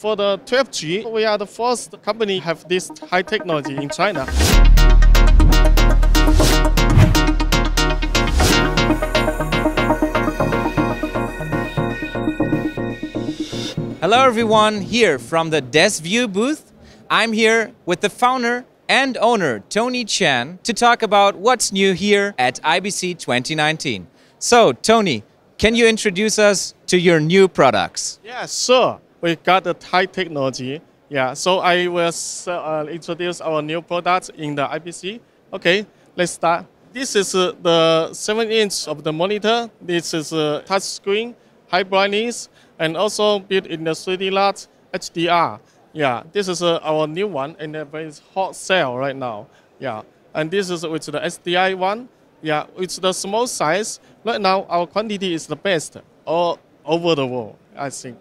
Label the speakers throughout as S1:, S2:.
S1: For the 12G, we are the first company have this high technology in China.
S2: Hello everyone, here from the DesView booth. I'm here with the founder and owner Tony Chan to talk about what's new here at IBC 2019. So, Tony, can you introduce us to your new products?
S1: Yes, yeah, sure we got the tight technology. Yeah, so I will uh, introduce our new product in the IPC. Okay, let's start. This is uh, the 7 inch of the monitor. This is a uh, touch screen, high brightness, and also built in the 3D LUT HDR. Yeah, this is uh, our new one and a very hot sale right now. Yeah, and this is with the SDI one. Yeah, it's the small size. Right now, our quantity is the best all over the world, I think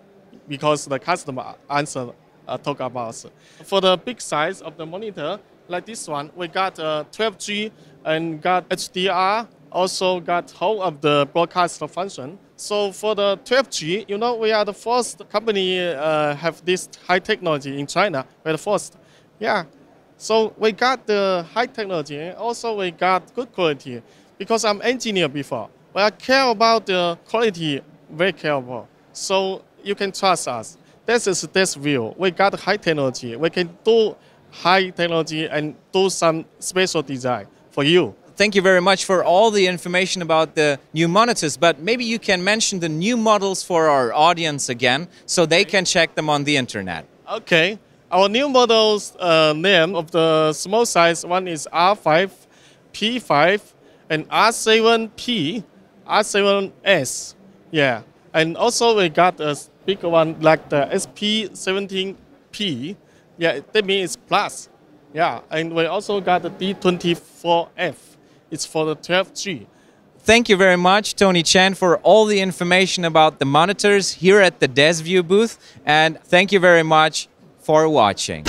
S1: because the customer answer uh, talk about. For the big size of the monitor, like this one, we got uh, 12G and got HDR, also got whole of the broadcast function. So for the 12G, you know, we are the first company uh, have this high technology in China. We're the first. Yeah. So we got the high technology. Also, we got good quality because I'm engineer before. But I care about the quality very careful. So you can trust us. This is this view. We got high technology. We can do high technology and do some special design for you. Thank you very much for all the information about the new monitors,
S2: but maybe you can mention the new models for our audience again so they can check them on the internet.
S1: Okay. Our new models uh, name of the small size one is R5, P5, and R7P, R7S. Yeah. And also we got a bigger one like the SP17P. Yeah, that means it's plus. Yeah, and we also got the D24F. It's for the 12G.
S2: Thank you very much, Tony Chan, for all the information about the monitors here at the DesView booth. And thank you very much for watching.